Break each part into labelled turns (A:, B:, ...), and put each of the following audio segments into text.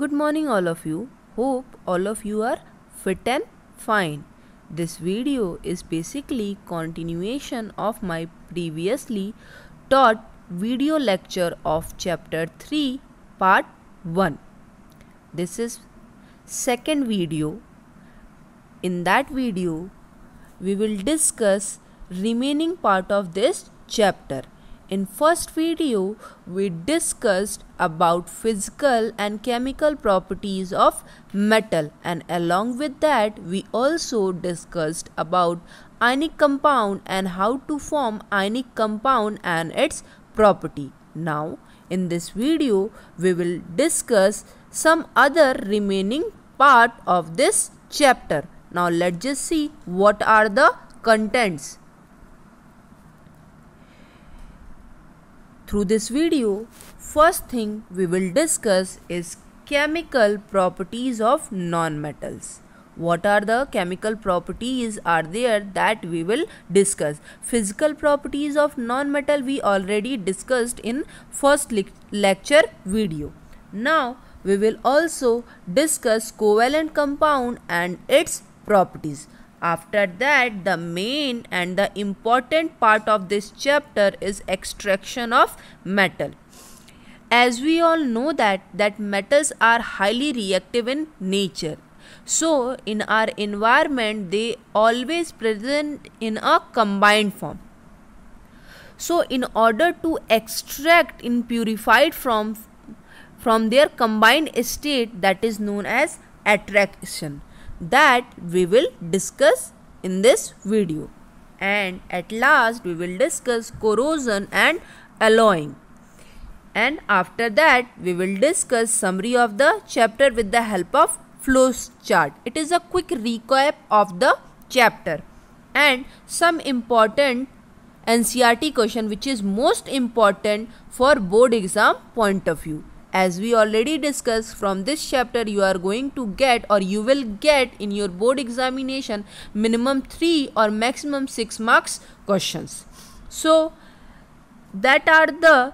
A: Good morning all of you. Hope all of you are fit and fine. This video is basically continuation of my previously taught video lecture of chapter 3 part 1. This is second video. In that video we will discuss remaining part of this chapter. In first video we discussed about physical and chemical properties of metal and along with that we also discussed about ionic compound and how to form ionic compound and its property. Now in this video we will discuss some other remaining part of this chapter. Now let's just see what are the contents. Through this video, first thing we will discuss is chemical properties of nonmetals. What are the chemical properties are there that we will discuss. Physical properties of nonmetal we already discussed in first le lecture video. Now we will also discuss covalent compound and its properties. After that, the main and the important part of this chapter is extraction of metal. As we all know that, that metals are highly reactive in nature. So, in our environment, they always present in a combined form. So, in order to extract in purified from from their combined state that is known as attraction that we will discuss in this video. And at last we will discuss corrosion and alloying. And after that we will discuss summary of the chapter with the help of flow chart. It is a quick recap of the chapter and some important NCRT question which is most important for board exam point of view. As we already discussed from this chapter, you are going to get or you will get in your board examination minimum 3 or maximum 6 marks questions. So, that are the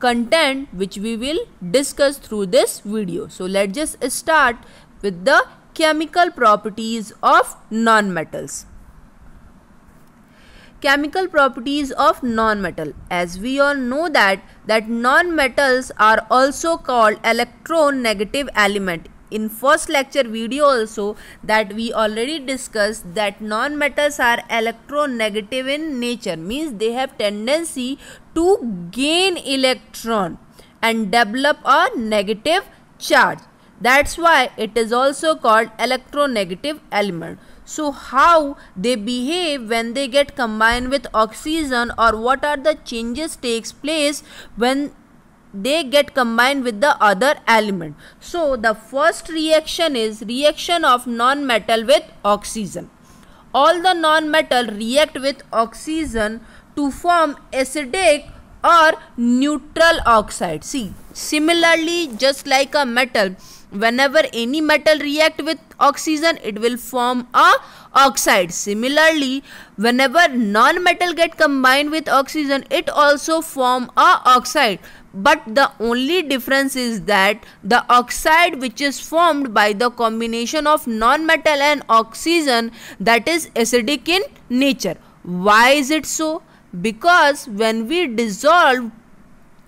A: content which we will discuss through this video. So, let's just start with the chemical properties of nonmetals chemical properties of non-metal as we all know that that non-metals are also called electronegative element in first lecture video also that we already discussed that non-metals are electronegative in nature means they have tendency to gain electron and develop a negative charge that's why it is also called electronegative element so how they behave when they get combined with oxygen or what are the changes takes place when they get combined with the other element. So the first reaction is reaction of non-metal with oxygen. All the non-metal react with oxygen to form acidic or neutral oxide. See, similarly just like a metal, whenever any metal react with oxygen it will form a oxide similarly whenever non metal get combined with oxygen it also form a oxide but the only difference is that the oxide which is formed by the combination of non metal and oxygen that is acidic in nature why is it so because when we dissolve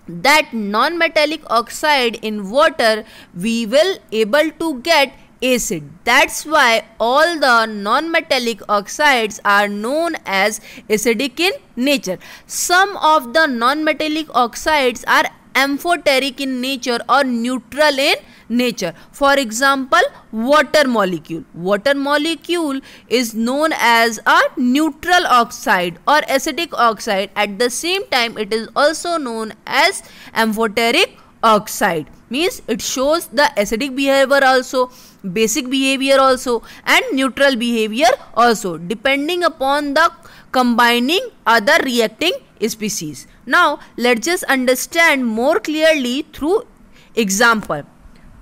A: that non-metallic oxide in water we will able to get acid that's why all the non-metallic oxides are known as acidic in nature some of the non-metallic oxides are amphoteric in nature or neutral in nature for example water molecule water molecule is known as a neutral oxide or acidic oxide at the same time it is also known as amphoteric oxide means it shows the acidic behavior also basic behavior also and neutral behavior also depending upon the combining other reacting species now let's just understand more clearly through example.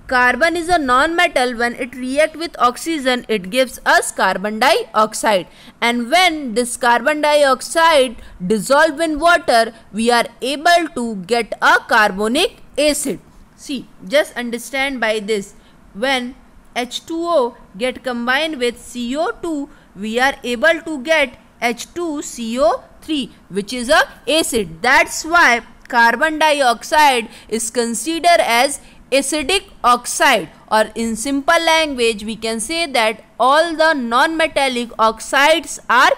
A: Carbon is a non-metal. When it reacts with oxygen, it gives us carbon dioxide. And when this carbon dioxide dissolve in water, we are able to get a carbonic acid. See, just understand by this. When H2O get combined with CO2, we are able to get H2CO 3 which is a acid. That's why carbon dioxide is considered as acidic oxide or in simple language we can say that all the non-metallic oxides are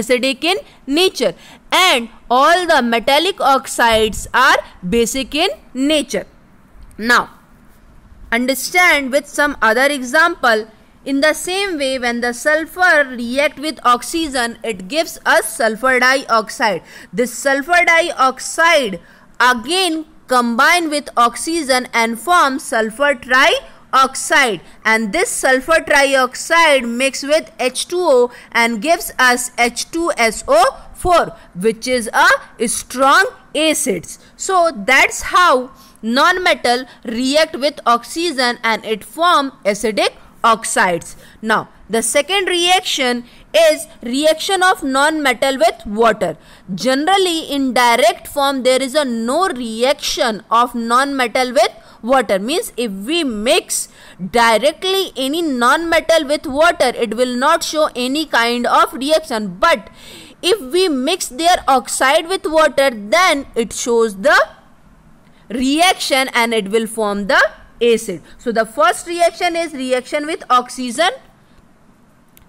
A: acidic in nature and all the metallic oxides are basic in nature. Now understand with some other example in the same way, when the sulfur react with oxygen, it gives us sulfur dioxide. This sulfur dioxide again combine with oxygen and form sulfur trioxide. And this sulfur trioxide mix with H2O and gives us H2SO4 which is a strong acid. So that's how non-metal react with oxygen and it form acidic oxides. Now, the second reaction is reaction of non-metal with water. Generally, in direct form, there is a no reaction of non-metal with water. Means if we mix directly any non-metal with water, it will not show any kind of reaction. But if we mix their oxide with water, then it shows the reaction and it will form the acid. So the first reaction is reaction with oxygen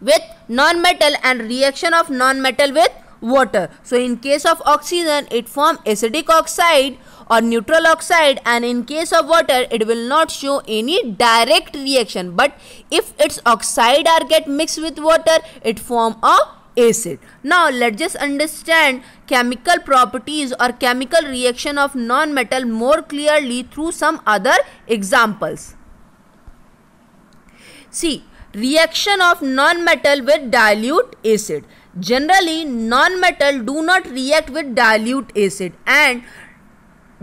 A: with non-metal and reaction of non-metal with water. So in case of oxygen it form acidic oxide or neutral oxide and in case of water it will not show any direct reaction but if its oxide are get mixed with water it form a acid. Now let's just understand chemical properties or chemical reaction of non-metal more clearly through some other examples. See, reaction of non-metal with dilute acid. Generally, non-metal do not react with dilute acid and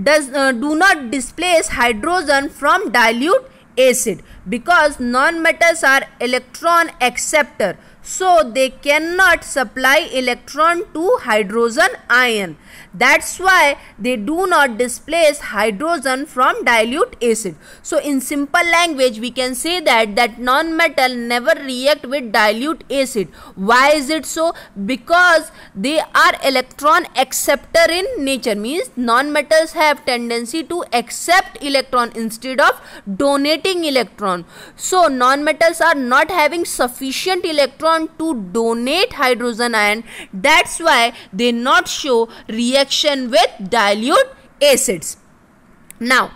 A: does uh, do not displace hydrogen from dilute acid because non-metals are electron acceptor so they cannot supply electron to hydrogen ion. That's why they do not displace hydrogen from dilute acid. So in simple language we can say that that non-metal never react with dilute acid. Why is it so? Because they are electron acceptor in nature means non-metals have tendency to accept electron instead of donating electron. So non-metals are not having sufficient electron to donate hydrogen ion. That's why they not show reaction reaction with dilute acids. Now,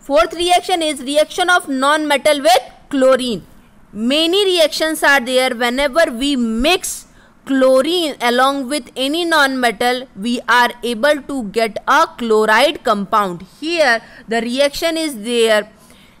A: fourth reaction is reaction of non-metal with chlorine. Many reactions are there whenever we mix chlorine along with any non-metal we are able to get a chloride compound. Here the reaction is there.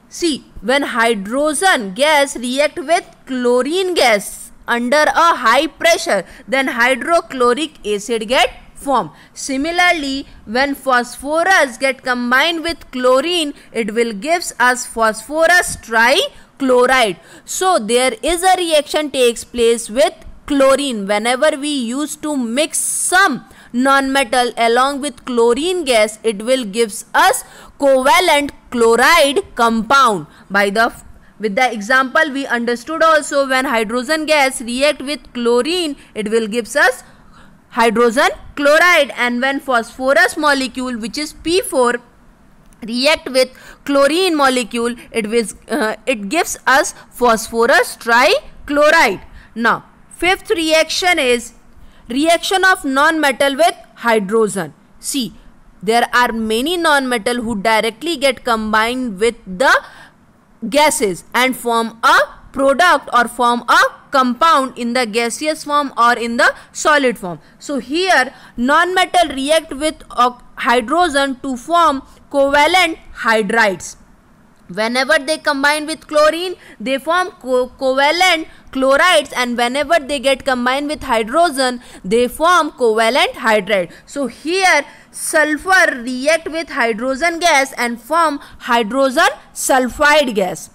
A: See when hydrogen gas react with chlorine gas under a high pressure then hydrochloric acid get form. Similarly, when phosphorus get combined with chlorine, it will gives us phosphorus trichloride. So, there is a reaction takes place with chlorine whenever we used to mix some non-metal along with chlorine gas it will gives us covalent chloride compound by the with the example we understood also when hydrogen gas react with chlorine it will gives us hydrogen chloride and when phosphorus molecule which is P4 react with chlorine molecule it, was, uh, it gives us phosphorus trichloride. Now fifth reaction is reaction of non-metal with hydrogen. See there are many non-metal who directly get combined with the gases and form a product or form a compound in the gaseous form or in the solid form. So here non-metal react with hydrogen to form covalent hydrides. Whenever they combine with chlorine, they form co covalent chlorides and whenever they get combined with hydrogen, they form covalent hydride. So here sulfur react with hydrogen gas and form hydrogen sulfide gas.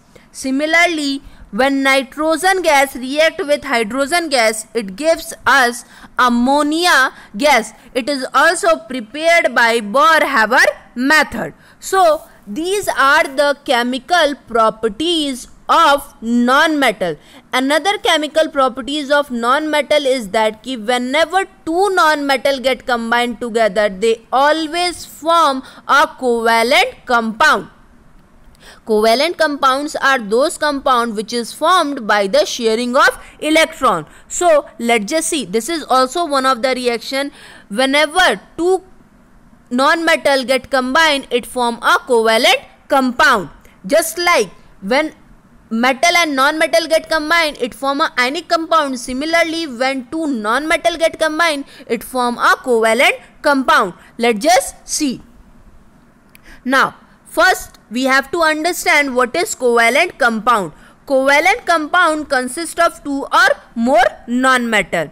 A: Similarly, when nitrogen gas react with hydrogen gas, it gives us ammonia gas. It is also prepared by Bohr-Haber method. So, these are the chemical properties of non-metal. Another chemical properties of non-metal is that ki whenever two non-metal get combined together, they always form a covalent compound. Covalent compounds are those compound which is formed by the sharing of electron. So let's just see this is also one of the reaction whenever two non-metal get combined it form a covalent compound. Just like when metal and non-metal get combined it form a ionic compound similarly when two non-metal get combined it form a covalent compound let's just see now first we have to understand what is covalent compound. Covalent compound consists of two or more non-metal.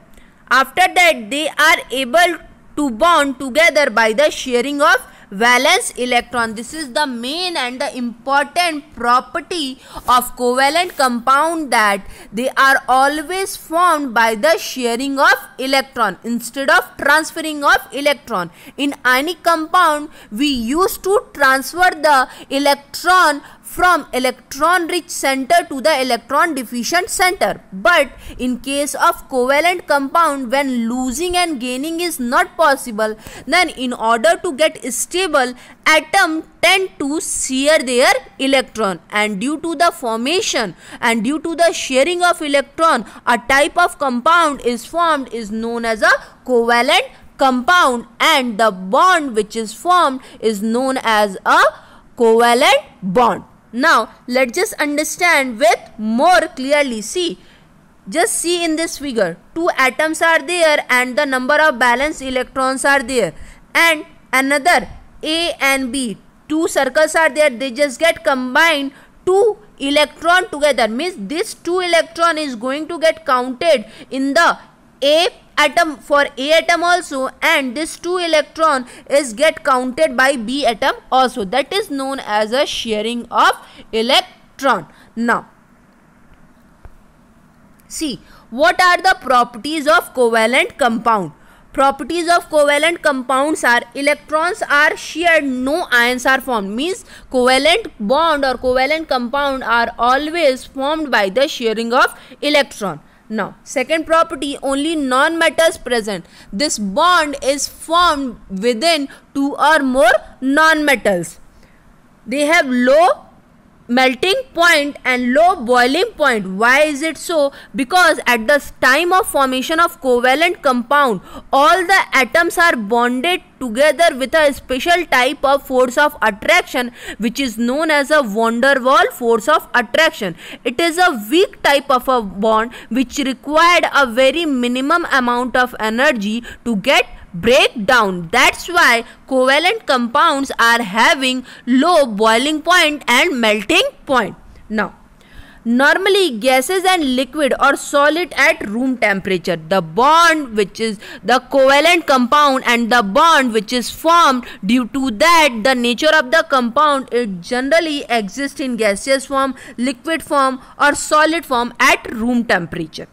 A: After that, they are able to bond together by the sharing of valence electron this is the main and the important property of covalent compound that they are always formed by the sharing of electron instead of transferring of electron in ionic compound we used to transfer the electron from electron rich center to the electron deficient center. But in case of covalent compound when losing and gaining is not possible then in order to get stable atom tend to share their electron and due to the formation and due to the sharing of electron a type of compound is formed is known as a covalent compound and the bond which is formed is known as a covalent bond. Now let's just understand with more clearly. See, just see in this figure, two atoms are there and the number of balanced electrons are there and another A and B, two circles are there, they just get combined two electron together means this two electron is going to get counted in the A atom for A atom also and this 2 electron is get counted by B atom also that is known as a sharing of electron. Now see what are the properties of covalent compound properties of covalent compounds are electrons are shared no ions are formed means covalent bond or covalent compound are always formed by the sharing of electron now, second property only non metals present. This bond is formed within two or more non metals. They have low melting point and low boiling point why is it so because at the time of formation of covalent compound all the atoms are bonded together with a special type of force of attraction which is known as a van der Waal force of attraction. It is a weak type of a bond which required a very minimum amount of energy to get break down. That's why covalent compounds are having low boiling point and melting point. Now, normally gases and liquid or solid at room temperature the bond which is the covalent compound and the bond which is formed due to that the nature of the compound it generally exists in gaseous form liquid form or solid form at room temperature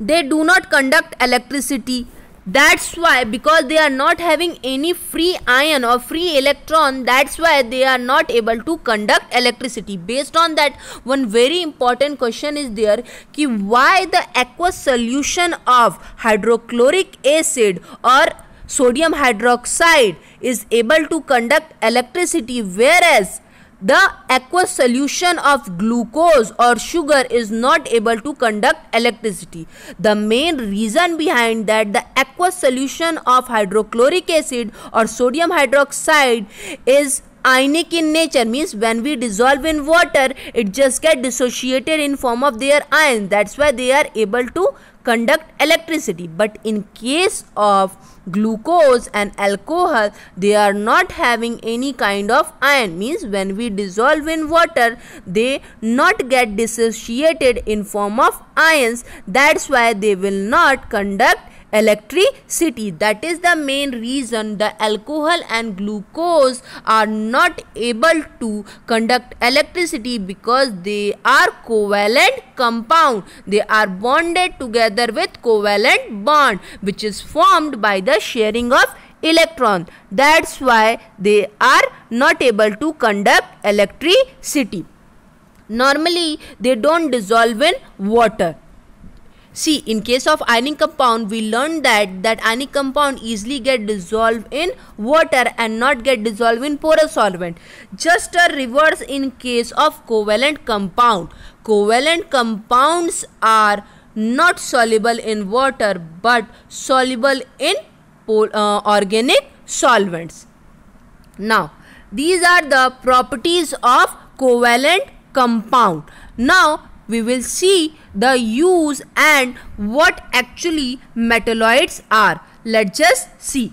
A: they do not conduct electricity that's why because they are not having any free ion or free electron that's why they are not able to conduct electricity based on that one very important question is there ki why the aqueous solution of hydrochloric acid or sodium hydroxide is able to conduct electricity whereas the aqueous solution of glucose or sugar is not able to conduct electricity the main reason behind that the aqueous solution of hydrochloric acid or sodium hydroxide is ionic in nature means when we dissolve in water it just get dissociated in form of their ions that's why they are able to conduct electricity but in case of glucose and alcohol they are not having any kind of ion means when we dissolve in water they not get dissociated in form of ions that's why they will not conduct electricity. That is the main reason the alcohol and glucose are not able to conduct electricity because they are covalent compound. They are bonded together with covalent bond which is formed by the sharing of electron. That's why they are not able to conduct electricity. Normally they don't dissolve in water. See, in case of ionic compound, we learned that that ionic compound easily get dissolved in water and not get dissolved in porous solvent. Just a reverse in case of covalent compound. Covalent compounds are not soluble in water but soluble in uh, organic solvents. Now, these are the properties of covalent compound. Now, we will see the use and what actually metalloids are. Let's just see.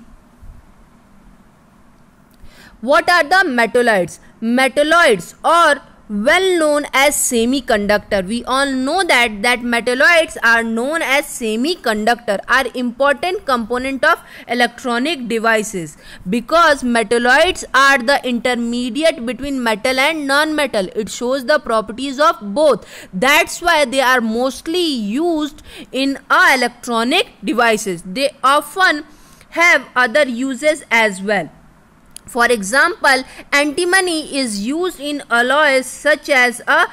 A: What are the metalloids? Metalloids or well known as semiconductor we all know that that metalloids are known as semiconductor are important component of electronic devices because metalloids are the intermediate between metal and non-metal it shows the properties of both that's why they are mostly used in electronic devices they often have other uses as well for example, antimony is used in alloys such as a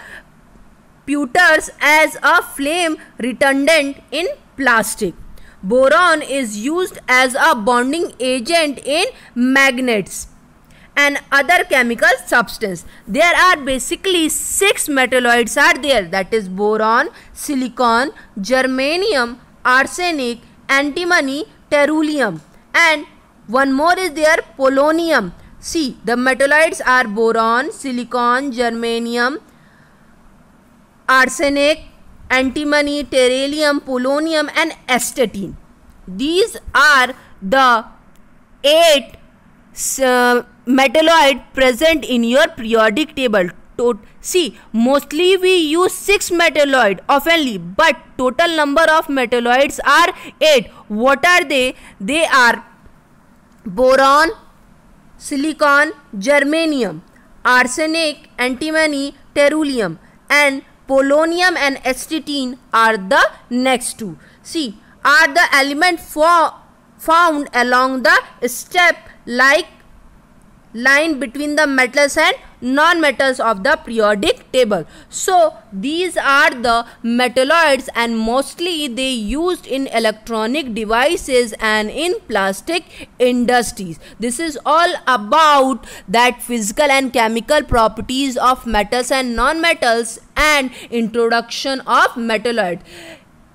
A: pewters as a flame retardant in plastic. Boron is used as a bonding agent in magnets and other chemical substance. There are basically six metalloids are there that is boron, silicon, germanium, arsenic, antimony, terryllium and one more is there polonium. See the metalloids are boron, silicon, germanium, arsenic, antimony, tellurium, polonium and astatine. These are the eight uh, metalloid present in your periodic table. To see, mostly we use 6 metalloid only, but total number of metalloids are 8. What are they? They are boron, silicon, germanium, arsenic, antimony, terryllium and polonium and astatine are the next two. See, are the element for, found along the step like line between the metals and non-metals of the periodic table. So these are the metalloids and mostly they used in electronic devices and in plastic industries. This is all about that physical and chemical properties of metals and non-metals and introduction of metalloid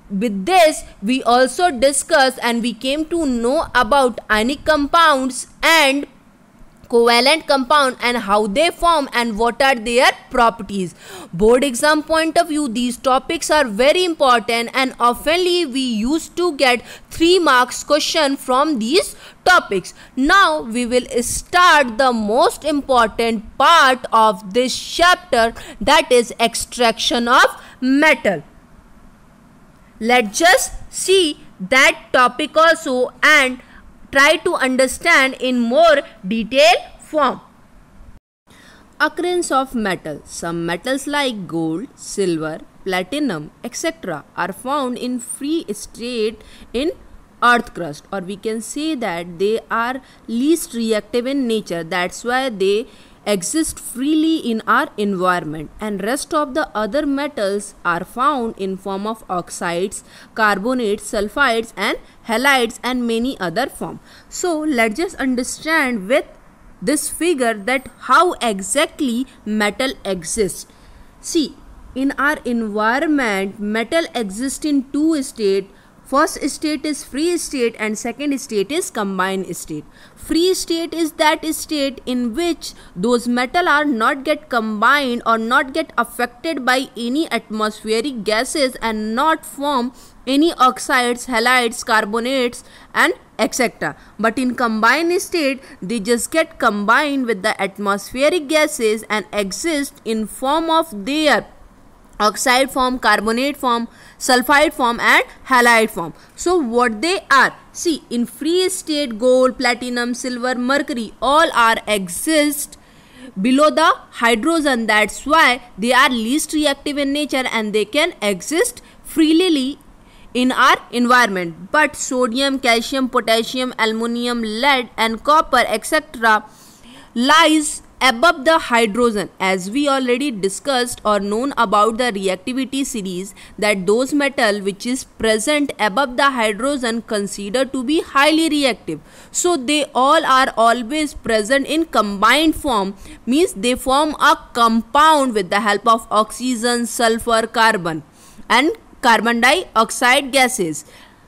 A: with this we also discussed and we came to know about ionic compounds and covalent compound and how they form and what are their properties. Board exam point of view, these topics are very important and oftenly we used to get 3 marks question from these topics. Now we will start the most important part of this chapter that is extraction of metal. Let's just see that topic also and try to understand in more detail form. Occurrence of metal. Some metals like gold, silver, platinum, etc. are found in free state in earth crust or we can say that they are least reactive in nature. That's why they exist freely in our environment and rest of the other metals are found in form of oxides carbonates sulfides and halides and many other form so let's just understand with this figure that how exactly metal exists see in our environment metal exists in two state First state is free state and second state is combined state. Free state is that state in which those metal are not get combined or not get affected by any atmospheric gases and not form any oxides, halides, carbonates and etc. But in combined state, they just get combined with the atmospheric gases and exist in form of their oxide form, carbonate form, sulfide form and halide form. So what they are? See in free state gold, platinum, silver, mercury all are exist below the hydrogen that's why they are least reactive in nature and they can exist freely in our environment but sodium calcium potassium aluminum lead and copper etc lies above the hydrogen as we already discussed or known about the reactivity series that those metal which is present above the hydrogen considered to be highly reactive so they all are always present in combined form means they form a compound with the help of oxygen sulfur carbon and carbon dioxide gases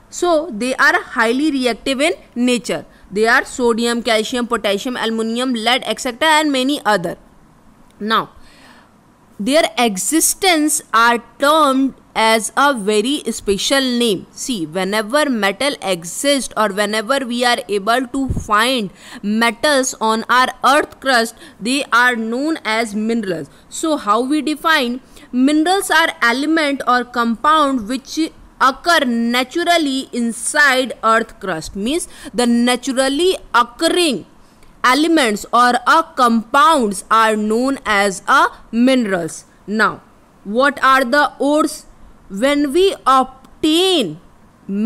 A: so they are highly reactive in nature they are sodium, calcium, potassium, aluminium, lead, etc. and many other. Now, their existence are termed as a very special name. See, whenever metal exists or whenever we are able to find metals on our earth crust, they are known as minerals. So, how we define minerals are element or compound which occur naturally inside earth crust means the naturally occurring elements or a compounds are known as a minerals now what are the ores when we obtain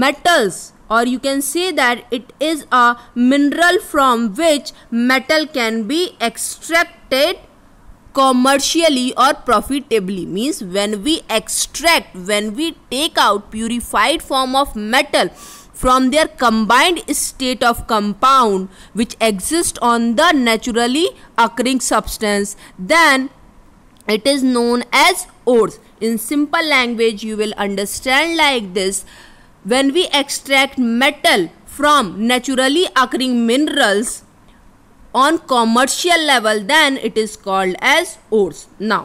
A: metals or you can say that it is a mineral from which metal can be extracted commercially or profitably means when we extract when we take out purified form of metal from their combined state of compound which exists on the naturally occurring substance then it is known as ores in simple language you will understand like this when we extract metal from naturally occurring minerals on commercial level then it is called as ores now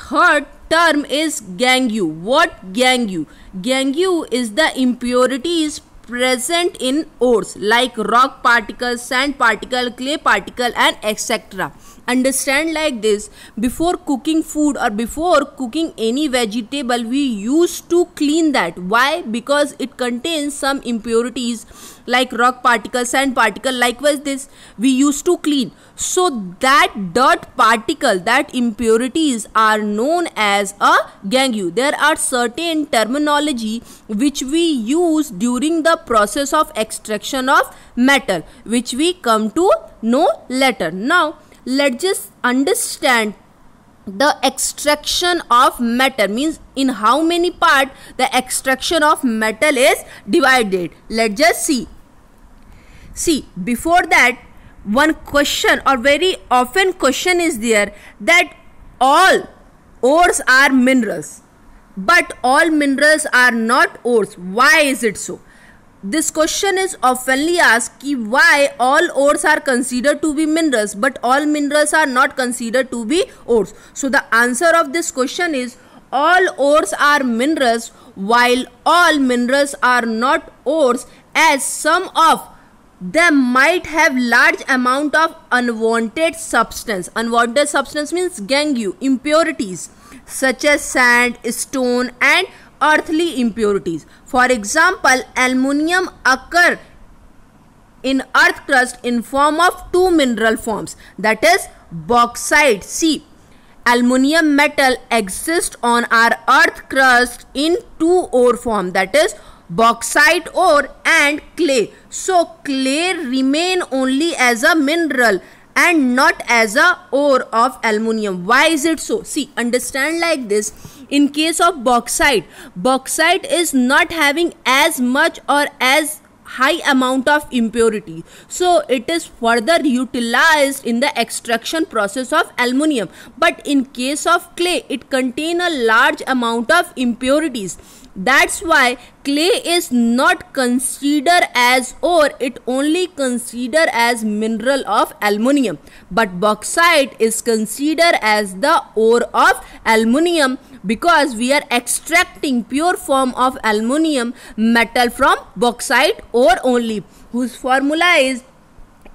A: third term is gangue what gangue gangue is the impurities present in ores like rock particles sand particle clay particle and etc understand like this before cooking food or before cooking any vegetable we used to clean that why because it contains some impurities like rock particles, sand particle likewise this we used to clean so that dirt particle that impurities are known as a gangue there are certain terminology which we use during the process of extraction of metal which we come to know later now let's just understand the extraction of matter. means in how many part the extraction of metal is divided let's just see see before that one question or very often question is there that all ores are minerals but all minerals are not ores why is it so this question is oftenly asked ki why all ores are considered to be minerals but all minerals are not considered to be ores. So the answer of this question is all ores are minerals while all minerals are not ores as some of them might have large amount of unwanted substance. Unwanted substance means gangue, impurities such as sand, stone and earthly impurities. For example, aluminium occur in earth crust in form of two mineral forms that is bauxite see aluminium metal exists on our earth crust in two ore form that is bauxite ore and clay so clay remain only as a mineral and not as a ore of aluminium why is it so see understand like this in case of bauxite bauxite is not having as much or as high amount of impurity so it is further utilized in the extraction process of aluminium but in case of clay it contain a large amount of impurities that's why clay is not considered as ore, it only considered as mineral of aluminium. But bauxite is considered as the ore of aluminium because we are extracting pure form of aluminium metal from bauxite ore only whose formula is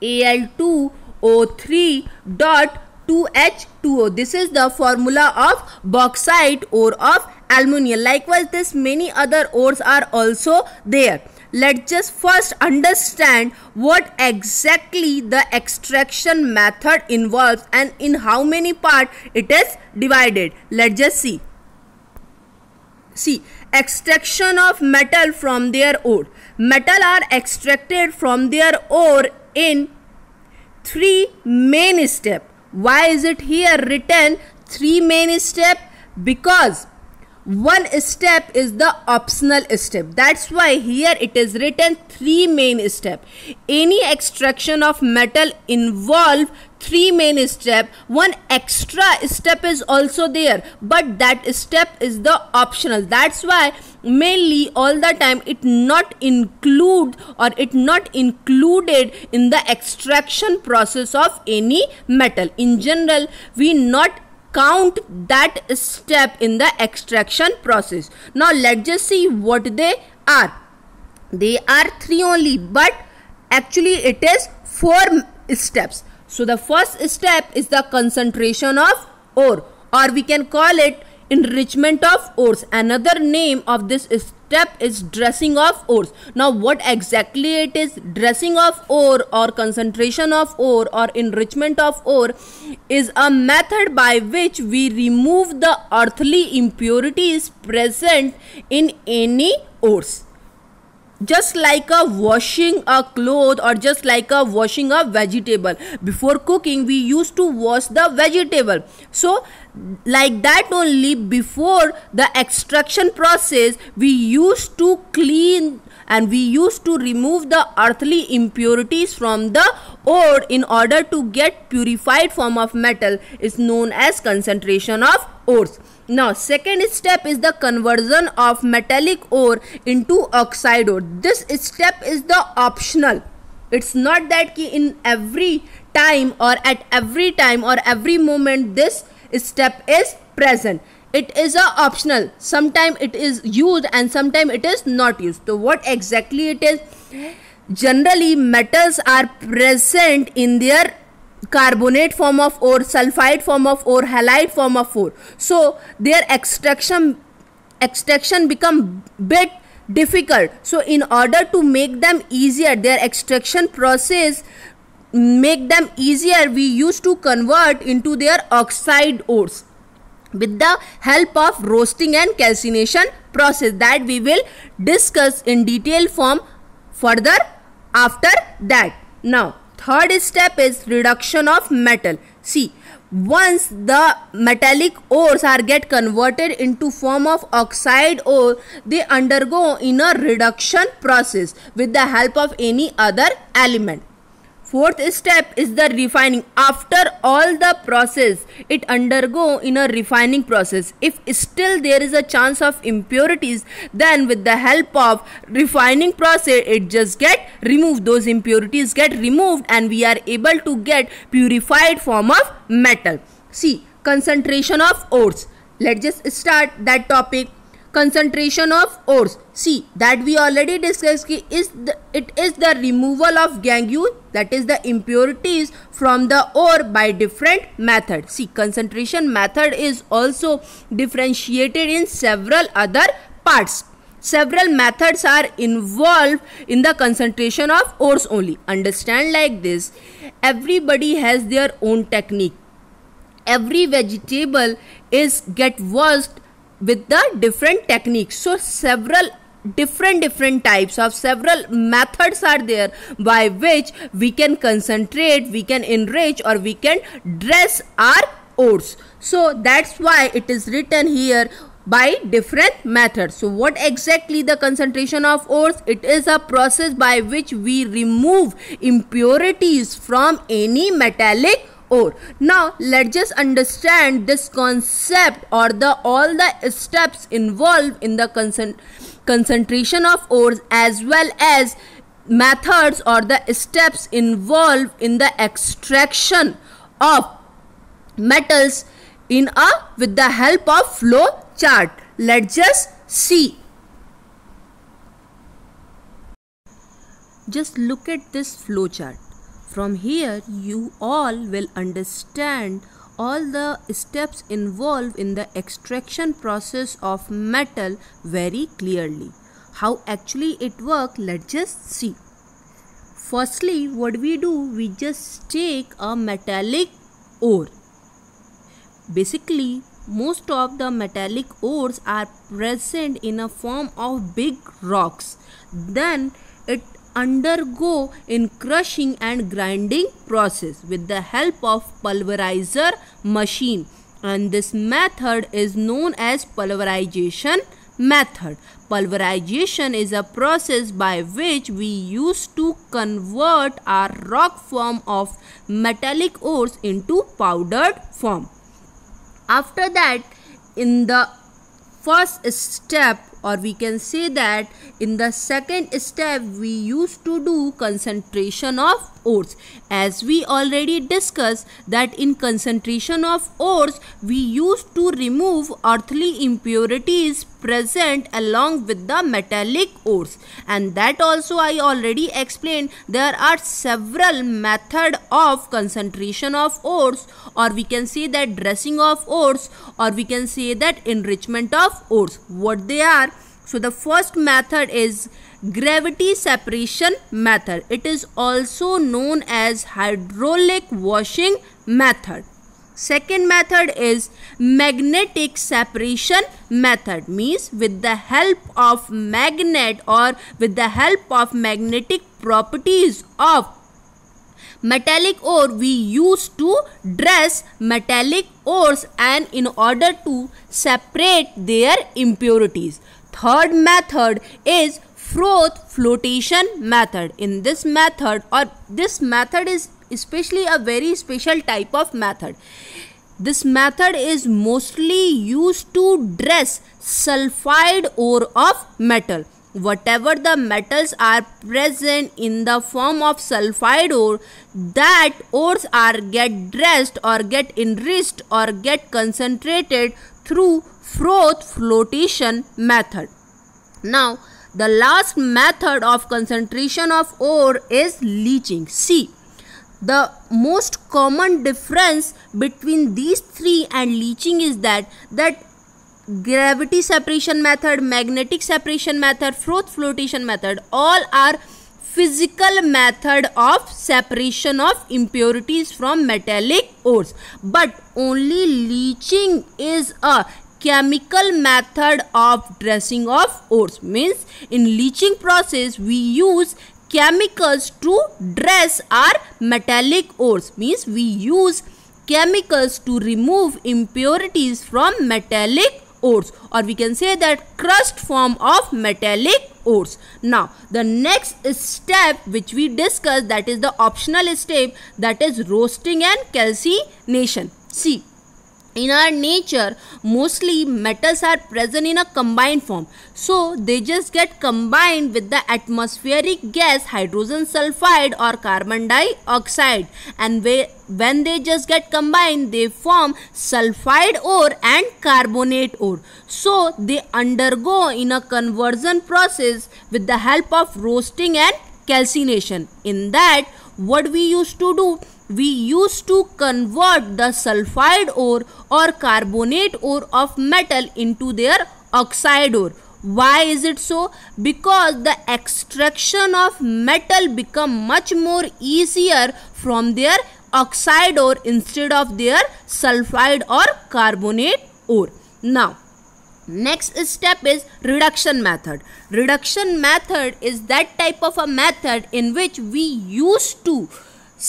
A: Al2O3 dot 2H2O. This is the formula of bauxite ore of aluminium. Likewise, this many other ores are also there. Let's just first understand what exactly the extraction method involves and in how many part it is divided. Let's just see. See, extraction of metal from their ore. Metal are extracted from their ore in three main step. Why is it here written three main step? Because one step is the optional step that's why here it is written three main step any extraction of metal involve three main step one extra step is also there but that step is the optional that's why mainly all the time it not include or it not included in the extraction process of any metal in general we not count that step in the extraction process. Now let's just see what they are. They are three only but actually it is four steps. So the first step is the concentration of ore or we can call it enrichment of ores another name of this step is dressing of ores now what exactly it is dressing of ore or concentration of ore or enrichment of ore is a method by which we remove the earthly impurities present in any ores just like a washing a cloth or just like a washing a vegetable before cooking we used to wash the vegetable so like that only before the extraction process we used to clean and we used to remove the earthly impurities from the ore in order to get purified form of metal is known as concentration of ores. Now second step is the conversion of metallic ore into oxide ore. This step is the optional. It's not that key in every time or at every time or every moment this step is present it is a optional sometime it is used and sometime it is not used so what exactly it is generally metals are present in their carbonate form of ore sulfide form of ore halide form of ore so their extraction extraction become bit difficult so in order to make them easier their extraction process make them easier we used to convert into their oxide ores with the help of roasting and calcination process that we will discuss in detail form further after that. Now third step is reduction of metal. See once the metallic ores are get converted into form of oxide ore they undergo inner reduction process with the help of any other element Fourth step is the refining. After all the process, it undergo in a refining process. If still there is a chance of impurities, then with the help of refining process, it just get removed. Those impurities get removed and we are able to get purified form of metal. See, concentration of ores. Let's just start that topic concentration of ores see that we already discussed ki is the, it is the removal of gangue that is the impurities from the ore by different method see concentration method is also differentiated in several other parts several methods are involved in the concentration of ores only understand like this everybody has their own technique every vegetable is get washed with the different techniques so several different different types of several methods are there by which we can concentrate we can enrich or we can dress our oats so that's why it is written here by different methods so what exactly the concentration of ores it is a process by which we remove impurities from any metallic or. Now let's just understand this concept or the all the steps involved in the concent concentration of ores as well as methods or the steps involved in the extraction of metals in a with the help of flow chart. Let's just see. Just look at this flow chart. From here you all will understand all the steps involved in the extraction process of metal very clearly. How actually it works, let's just see. Firstly, what we do, we just take a metallic ore. Basically, most of the metallic ores are present in a form of big rocks. Then undergo in crushing and grinding process with the help of pulverizer machine and this method is known as pulverization method. Pulverization is a process by which we use to convert our rock form of metallic ores into powdered form. After that, in the first step or we can say that in the second step we used to do concentration of ores as we already discussed that in concentration of ores we used to remove earthly impurities present along with the metallic ores and that also I already explained there are several method of concentration of ores or we can say that dressing of ores or we can say that enrichment of ores what they are so the first method is gravity separation method it is also known as hydraulic washing method Second method is magnetic separation method means with the help of magnet or with the help of magnetic properties of metallic ore we use to dress metallic ores and in order to separate their impurities. Third method is Froth flotation method. In this method or this method is especially a very special type of method. This method is mostly used to dress sulfide ore of metal. Whatever the metals are present in the form of sulfide ore, that ores are get dressed or get enriched or get concentrated through froth flotation method. Now, the last method of concentration of ore is leaching. See, the most common difference between these three and leaching is that that gravity separation method, magnetic separation method, froth flotation method all are physical method of separation of impurities from metallic ores but only leaching is a chemical method of dressing of oats means in leaching process we use chemicals to dress our metallic ores means we use chemicals to remove impurities from metallic ores or we can say that crust form of metallic ores now the next step which we discuss that is the optional step that is roasting and calcination see in our nature mostly metals are present in a combined form so they just get combined with the atmospheric gas hydrogen sulfide or carbon dioxide and when they just get combined they form sulfide ore and carbonate ore so they undergo in a conversion process with the help of roasting and calcination in that what we used to do we used to convert the sulfide ore or carbonate ore of metal into their oxide ore why is it so because the extraction of metal become much more easier from their oxide ore instead of their sulfide or carbonate ore now next step is reduction method reduction method is that type of a method in which we used to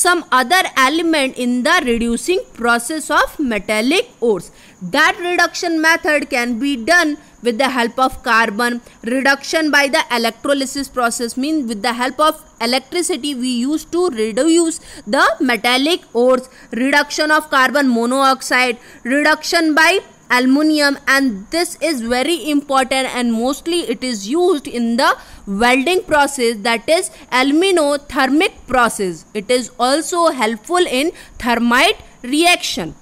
A: some other element in the reducing process of metallic ores. That reduction method can be done with the help of carbon. Reduction by the electrolysis process means with the help of electricity we use to reduce the metallic ores. Reduction of carbon monoxide, reduction by aluminium and this is very important and mostly it is used in the welding process that is aluminothermic process. It is also helpful in thermite reaction.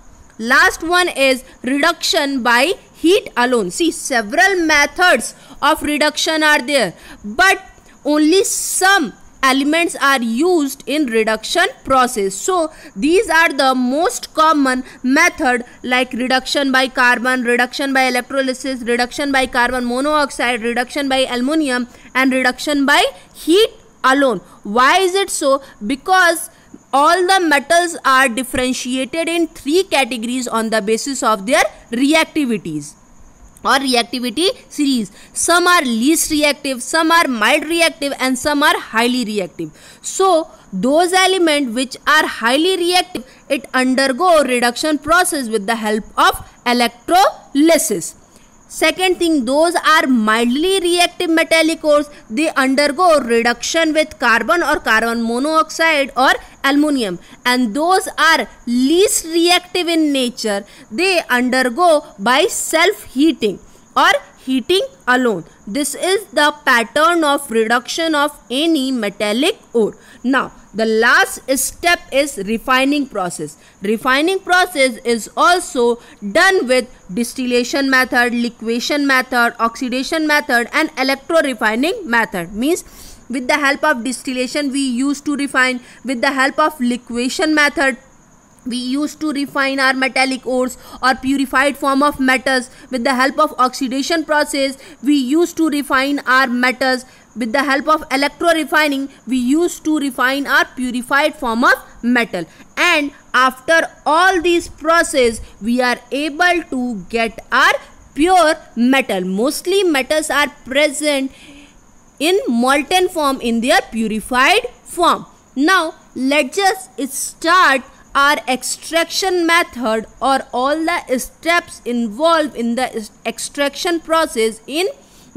A: Last one is reduction by heat alone. See several methods of reduction are there but only some elements are used in reduction process. So these are the most common method like reduction by carbon, reduction by electrolysis, reduction by carbon monoxide, reduction by aluminum and reduction by heat alone. Why is it so? Because all the metals are differentiated in three categories on the basis of their reactivities or reactivity series some are least reactive some are mild reactive and some are highly reactive so those elements which are highly reactive it undergo reduction process with the help of electrolysis Second thing, those are mildly reactive metallic ores. They undergo reduction with carbon or carbon monoxide or aluminium and those are least reactive in nature. They undergo by self-heating or heating alone. This is the pattern of reduction of any metallic ore. Now, the last step is refining process. Refining process is also done with distillation method, liquation method, oxidation method and electro-refining method. Means with the help of distillation we use to refine, with the help of liquation method we used to refine our metallic ores or purified form of metals with the help of oxidation process. We used to refine our metals with the help of electro refining. We used to refine our purified form of metal. And after all these process, we are able to get our pure metal. Mostly metals are present in molten form in their purified form. Now let's just start are extraction method or all the steps involved in the extraction process in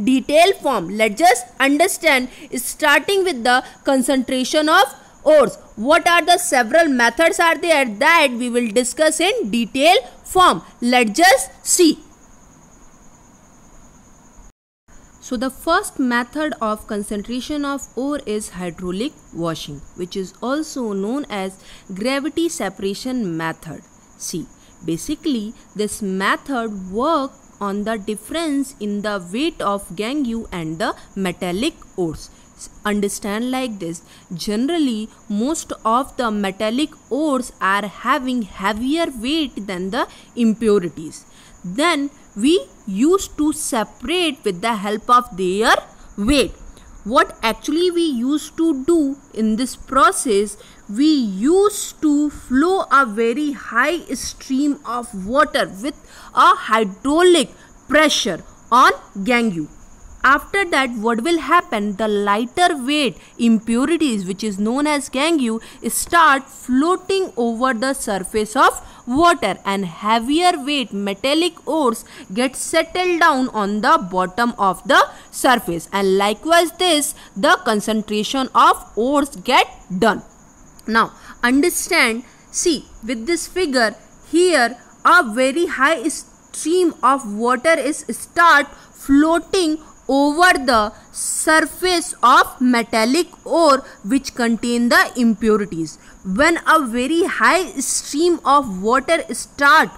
A: detail form. Let's just understand starting with the concentration of ores. What are the several methods are there that we will discuss in detail form. Let's just see. So the first method of concentration of ore is hydraulic washing which is also known as gravity separation method. See, basically this method works on the difference in the weight of gangue and the metallic ores. Understand like this, generally most of the metallic ores are having heavier weight than the impurities. Then we used to separate with the help of their weight. What actually we used to do in this process, we used to flow a very high stream of water with a hydraulic pressure on gangue. After that what will happen the lighter weight impurities which is known as gangue start floating over the surface of water and heavier weight metallic ores get settled down on the bottom of the surface and likewise this the concentration of ores get done. Now understand see with this figure here a very high stream of water is start floating over the surface of metallic ore which contain the impurities. When a very high stream of water start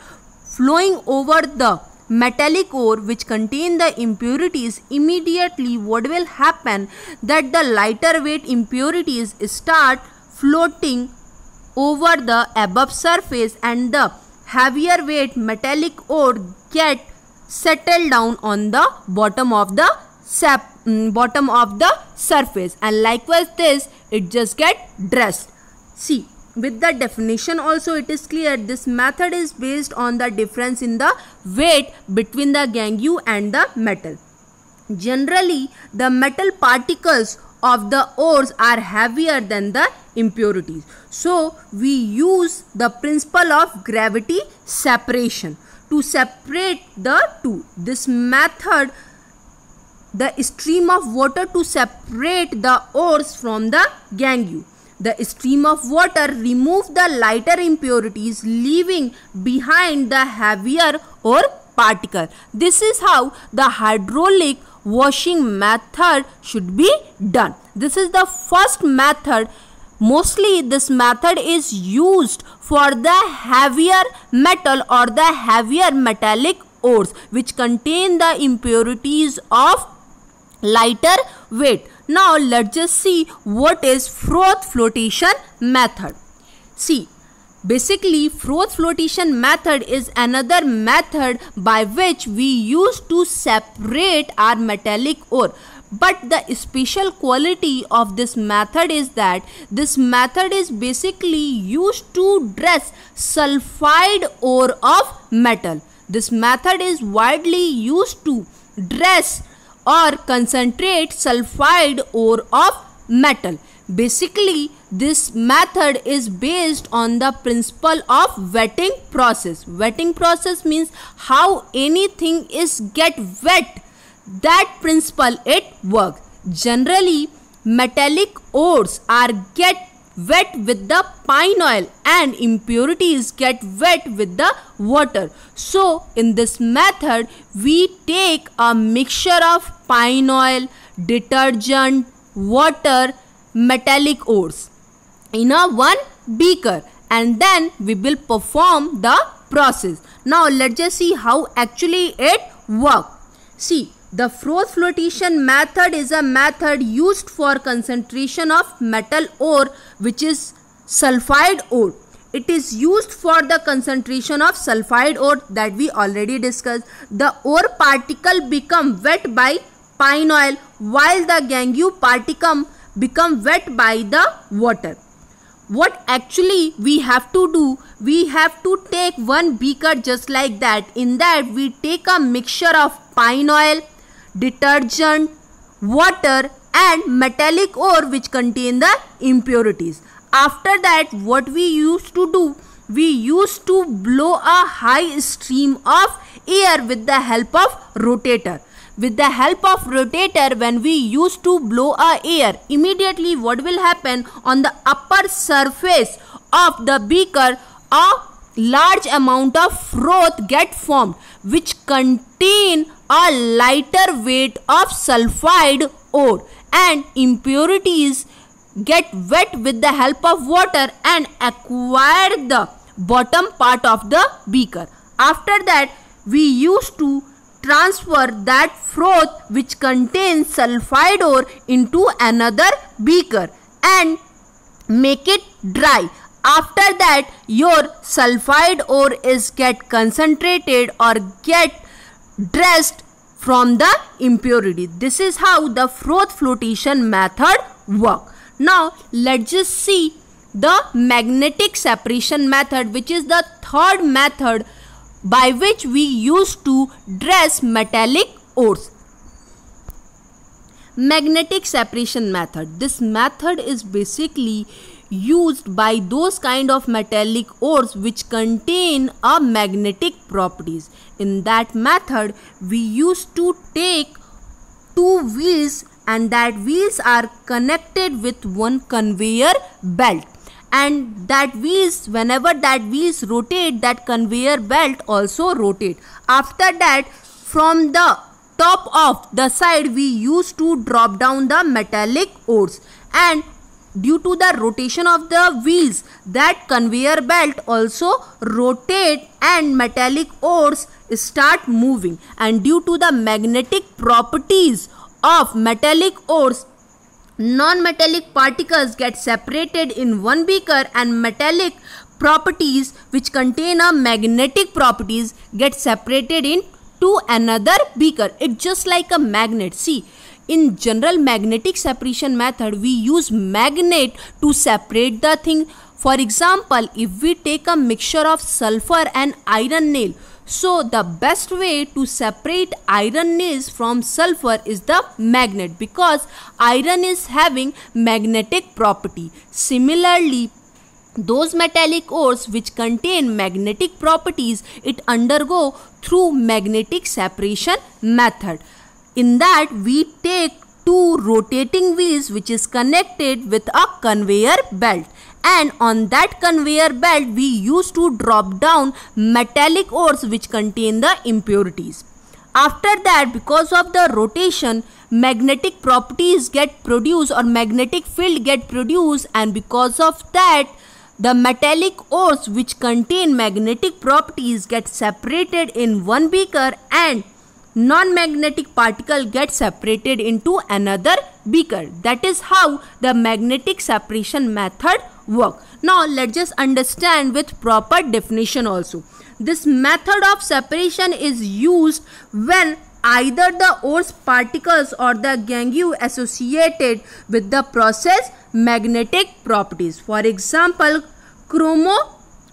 A: flowing over the metallic ore which contain the impurities immediately what will happen that the lighter weight impurities start floating over the above surface and the heavier weight metallic ore get settle down on the bottom of the sap, mm, bottom of the surface and likewise this it just get dressed see with the definition also it is clear this method is based on the difference in the weight between the gangue and the metal generally the metal particles of the ores are heavier than the impurities so we use the principle of gravity separation to separate the two. This method, the stream of water to separate the ores from the gangue. The stream of water remove the lighter impurities leaving behind the heavier or particle. This is how the hydraulic washing method should be done. This is the first method Mostly this method is used for the heavier metal or the heavier metallic ores which contain the impurities of lighter weight. Now let's just see what is froth flotation method. See basically froth flotation method is another method by which we use to separate our metallic ore but the special quality of this method is that this method is basically used to dress sulfide ore of metal this method is widely used to dress or concentrate sulfide ore of metal basically this method is based on the principle of wetting process wetting process means how anything is get wet that principle it works. Generally, metallic ores are get wet with the pine oil and impurities get wet with the water. So, in this method, we take a mixture of pine oil, detergent, water, metallic ores in a one beaker and then we will perform the process. Now, let us just see how actually it works. See, the froth flotation method is a method used for concentration of metal ore which is sulfide ore. It is used for the concentration of sulfide ore that we already discussed. The ore particle become wet by pine oil while the gangue particle become wet by the water what actually we have to do we have to take one beaker just like that in that we take a mixture of pine oil detergent, water and metallic ore which contain the impurities. After that what we used to do, we used to blow a high stream of air with the help of rotator. With the help of rotator when we used to blow a air, immediately what will happen on the upper surface of the beaker a large amount of froth get formed which contain a lighter weight of sulfide ore and impurities get wet with the help of water and acquire the bottom part of the beaker. After that, we used to transfer that froth which contains sulfide ore into another beaker and make it dry. After that, your sulfide ore is get concentrated or get dressed from the impurity. This is how the froth flotation method work. Now let's just see the magnetic separation method which is the third method by which we used to dress metallic ores. Magnetic separation method. This method is basically used by those kind of metallic ores which contain a magnetic properties. In that method, we used to take two wheels and that wheels are connected with one conveyor belt and that wheels whenever that wheels rotate that conveyor belt also rotate after that from the top of the side we used to drop down the metallic ores and due to the rotation of the wheels that conveyor belt also rotate and metallic ores start moving and due to the magnetic properties of metallic ores non-metallic particles get separated in one beaker and metallic properties which contain a magnetic properties get separated in to another beaker it's just like a magnet see in general magnetic separation method, we use magnet to separate the thing. For example, if we take a mixture of sulfur and iron nail, so the best way to separate iron nails from sulfur is the magnet because iron is having magnetic property. Similarly, those metallic ores which contain magnetic properties it undergo through magnetic separation method. In that we take two rotating wheels which is connected with a conveyor belt and on that conveyor belt we used to drop down metallic ores which contain the impurities. After that because of the rotation magnetic properties get produced or magnetic field get produced and because of that the metallic ores which contain magnetic properties get separated in one beaker and non-magnetic particle gets separated into another beaker. That is how the magnetic separation method work. Now let's just understand with proper definition also. This method of separation is used when either the ores particles or the gangue associated with the process magnetic properties. For example, chromo,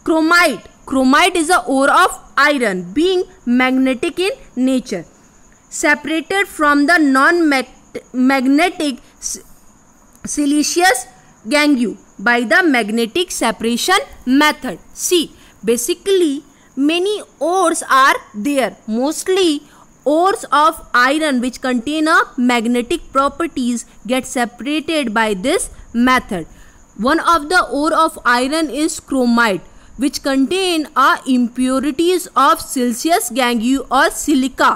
A: chromite. Chromite is a ore of iron being magnetic in nature separated from the non-magnetic siliceous gangue by the magnetic separation method. See, basically many ores are there, mostly ores of iron which contain a magnetic properties get separated by this method. One of the ore of iron is chromite which contain a impurities of silicious gangue or silica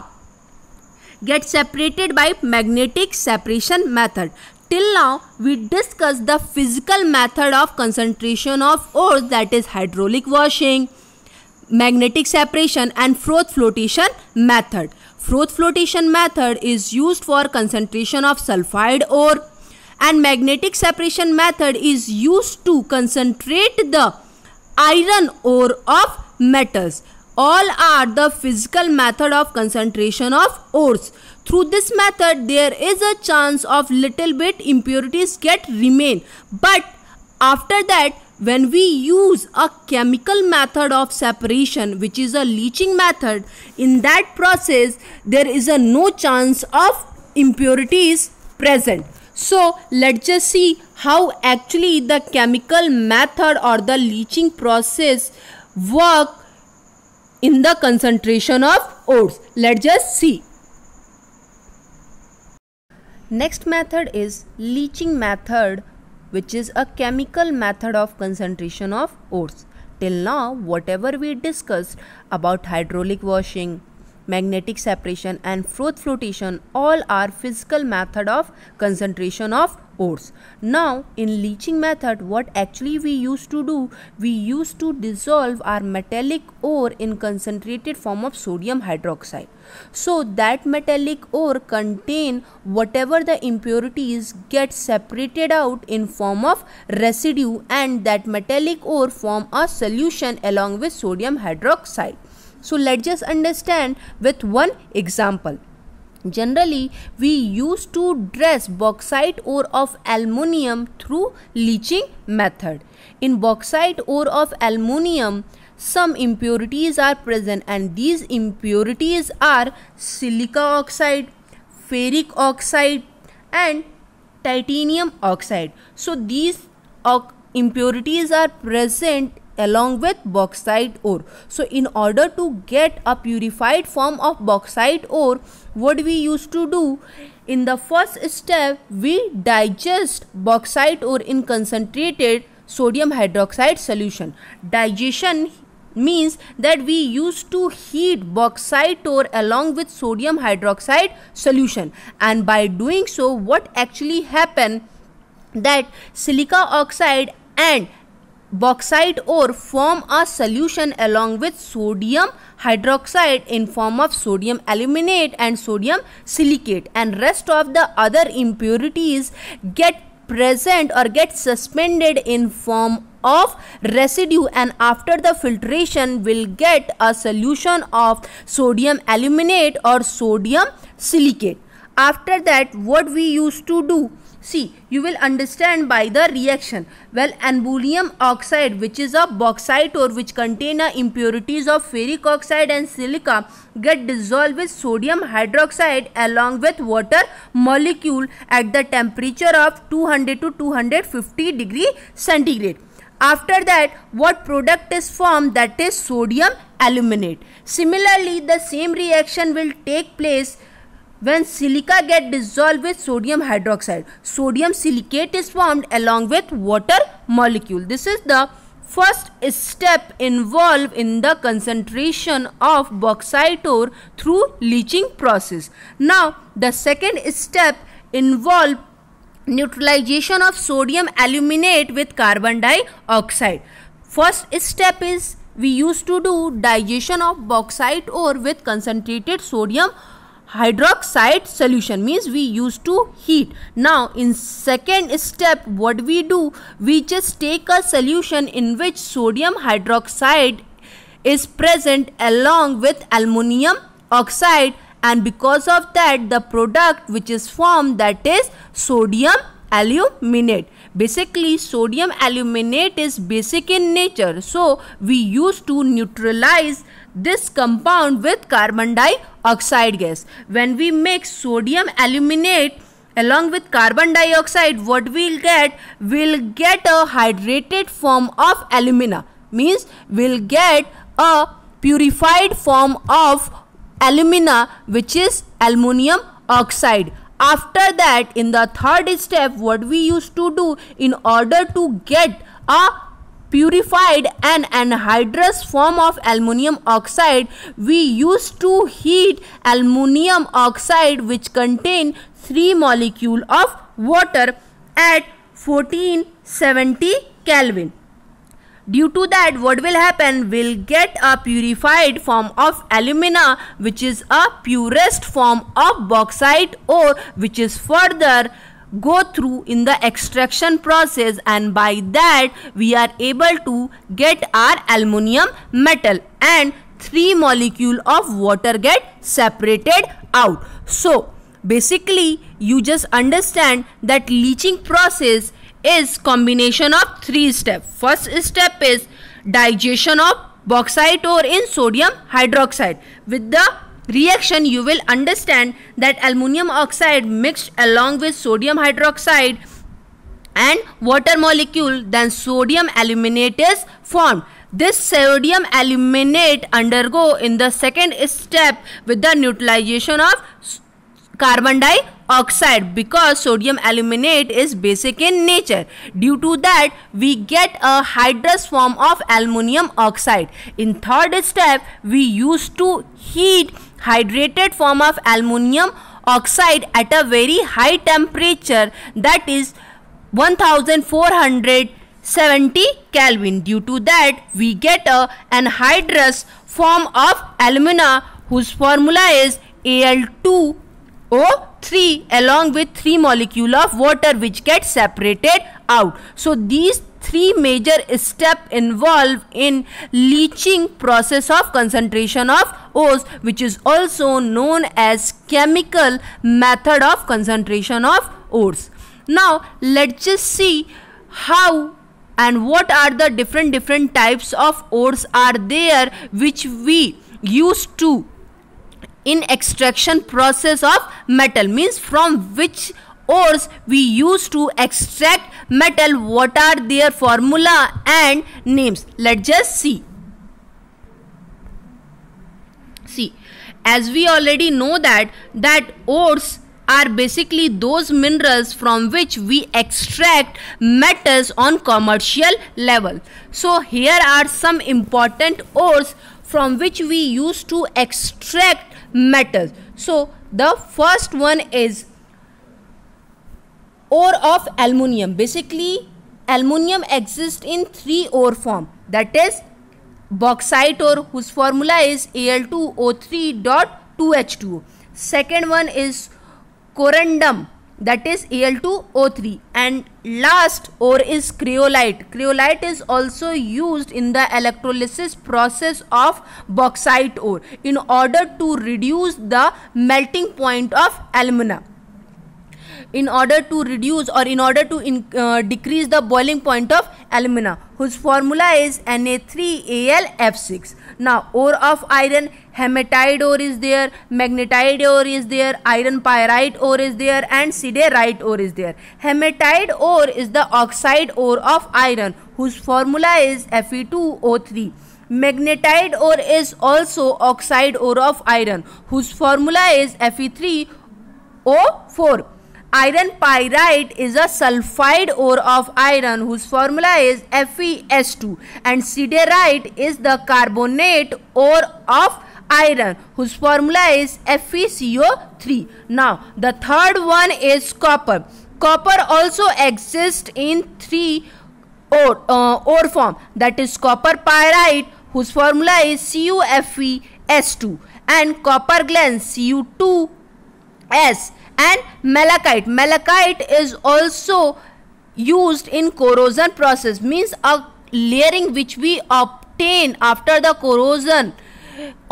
A: get separated by magnetic separation method. Till now, we discussed the physical method of concentration of ores that is hydraulic washing, magnetic separation and froth flotation method. Froth flotation method is used for concentration of sulfide ore and magnetic separation method is used to concentrate the iron ore of metals all are the physical method of concentration of ores. Through this method, there is a chance of little bit impurities get remain. But after that, when we use a chemical method of separation which is a leaching method in that process there is a no chance of impurities present so let's just see how actually the chemical method or the leaching process work in the concentration of oats. Let's just see. Next method is leaching method which is a chemical method of concentration of oats. Till now whatever we discussed about hydraulic washing, magnetic separation and froth flotation all are physical method of concentration of ores. Now in leaching method what actually we used to do? We used to dissolve our metallic ore in concentrated form of sodium hydroxide. So that metallic ore contain whatever the impurities get separated out in form of residue and that metallic ore form a solution along with sodium hydroxide. So let's just understand with one example. Generally, we used to dress bauxite ore of aluminium through leaching method. In bauxite ore of aluminium, some impurities are present and these impurities are silica oxide, ferric oxide and titanium oxide. So these impurities are present along with bauxite ore. So in order to get a purified form of bauxite ore, what we used to do in the first step, we digest bauxite ore in concentrated sodium hydroxide solution. Digestion means that we used to heat bauxite ore along with sodium hydroxide solution and by doing so what actually happened that silica oxide and bauxite ore form a solution along with sodium hydroxide in form of sodium aluminate and sodium silicate and rest of the other impurities get present or get suspended in form of residue and after the filtration will get a solution of sodium aluminate or sodium silicate after that what we used to do See, you will understand by the reaction. Well, nonbolium oxide which is a bauxite or which contain impurities of ferric oxide and silica get dissolved with sodium hydroxide along with water molecule at the temperature of 200 to 250 degree centigrade. After that, what product is formed that is sodium aluminate. Similarly, the same reaction will take place when silica get dissolved with sodium hydroxide, sodium silicate is formed along with water molecule. This is the first step involved in the concentration of bauxite ore through leaching process. Now, the second step involved neutralization of sodium aluminate with carbon dioxide. First step is we used to do digestion of bauxite ore with concentrated sodium hydroxide solution means we used to heat now in second step what we do we just take a solution in which sodium hydroxide is present along with aluminium oxide and because of that the product which is formed that is sodium aluminate basically sodium aluminate is basic in nature so we use to neutralize this compound with carbon dioxide gas. When we mix sodium aluminate along with carbon dioxide, what we'll get, we'll get a hydrated form of alumina. Means we'll get a purified form of alumina which is aluminium oxide. After that, in the third step, what we used to do in order to get a purified an anhydrous form of aluminum oxide we used to heat aluminum oxide which contain 3 molecule of water at 1470 Kelvin. Due to that what will happen we will get a purified form of alumina which is a purest form of bauxite ore which is further go through in the extraction process and by that we are able to get our aluminium metal and 3 molecule of water get separated out. So basically you just understand that leaching process is combination of three steps. First step is digestion of bauxite ore in sodium hydroxide with the reaction you will understand that aluminum oxide mixed along with sodium hydroxide and water molecule then sodium aluminate is formed this sodium aluminate undergo in the second step with the neutralization of carbon dioxide because sodium aluminate is basic in nature. Due to that, we get a hydrous form of aluminium oxide. In third step, we used to heat hydrated form of aluminium oxide at a very high temperature that is 1470 Kelvin. Due to that we get a anhydrous form of alumina whose formula is Al2 O3 along with 3 molecule of water which get separated out. So these three major step involved in leaching process of concentration of ores, which is also known as chemical method of concentration of ores. Now let's just see how and what are the different different types of ores are there which we use to in extraction process of metal means from which ores we use to extract metal what are their formula and names let's just see see as we already know that that ores are basically those minerals from which we extract metals on commercial level so here are some important ores from which we use to extract metals so the first one is ore of aluminium basically aluminium exists in three ore form that is bauxite ore whose formula is al2o3 dot 2h2 second one is corundum that is al2o3 and last ore is cryolite cryolite is also used in the electrolysis process of bauxite ore in order to reduce the melting point of alumina in order to reduce or in order to in, uh, decrease the boiling point of alumina whose formula is Na3AlF6. Now ore of iron, hematite ore is there, magnetite ore is there, iron pyrite ore is there and siderite ore is there. Hematite ore is the oxide ore of iron whose formula is Fe2O3. Magnetite ore is also oxide ore of iron whose formula is Fe3O4. Iron pyrite is a sulfide ore of iron whose formula is FeS2 and siderite is the carbonate ore of iron whose formula is FeCO3. Now the third one is copper. Copper also exists in three ore, uh, ore form that is copper pyrite whose formula is CuFeS2 and copper glance Cu2S and malachite malachite is also used in corrosion process means a layering which we obtain after the corrosion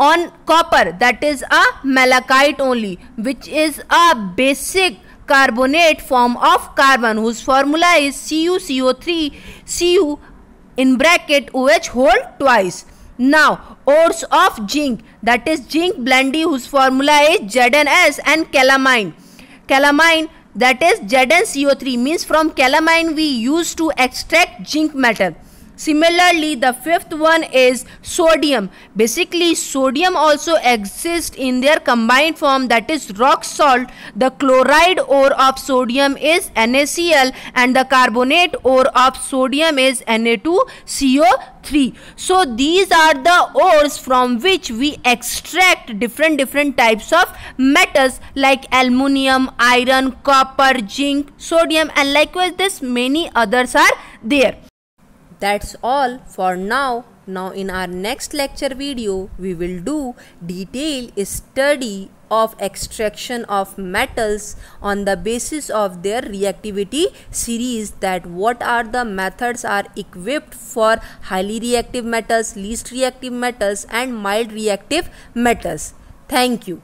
A: on copper that is a malachite only which is a basic carbonate form of carbon whose formula is CuCO3 Cu in bracket OH hold twice. Now ores of zinc that is zinc blendy whose formula is ZnS and calamine calamine that is ZnCO3 means from calamine we use to extract zinc metal. Similarly, the fifth one is sodium. Basically, sodium also exists in their combined form that is rock salt. The chloride ore of sodium is NaCl and the carbonate ore of sodium is Na2CO3. So these are the ores from which we extract different different types of metals like aluminium, iron, copper, zinc, sodium and likewise this many others are there. That's all for now. Now in our next lecture video, we will do detailed study of extraction of metals on the basis of their reactivity series that what are the methods are equipped for highly reactive metals, least reactive metals and mild reactive metals. Thank you.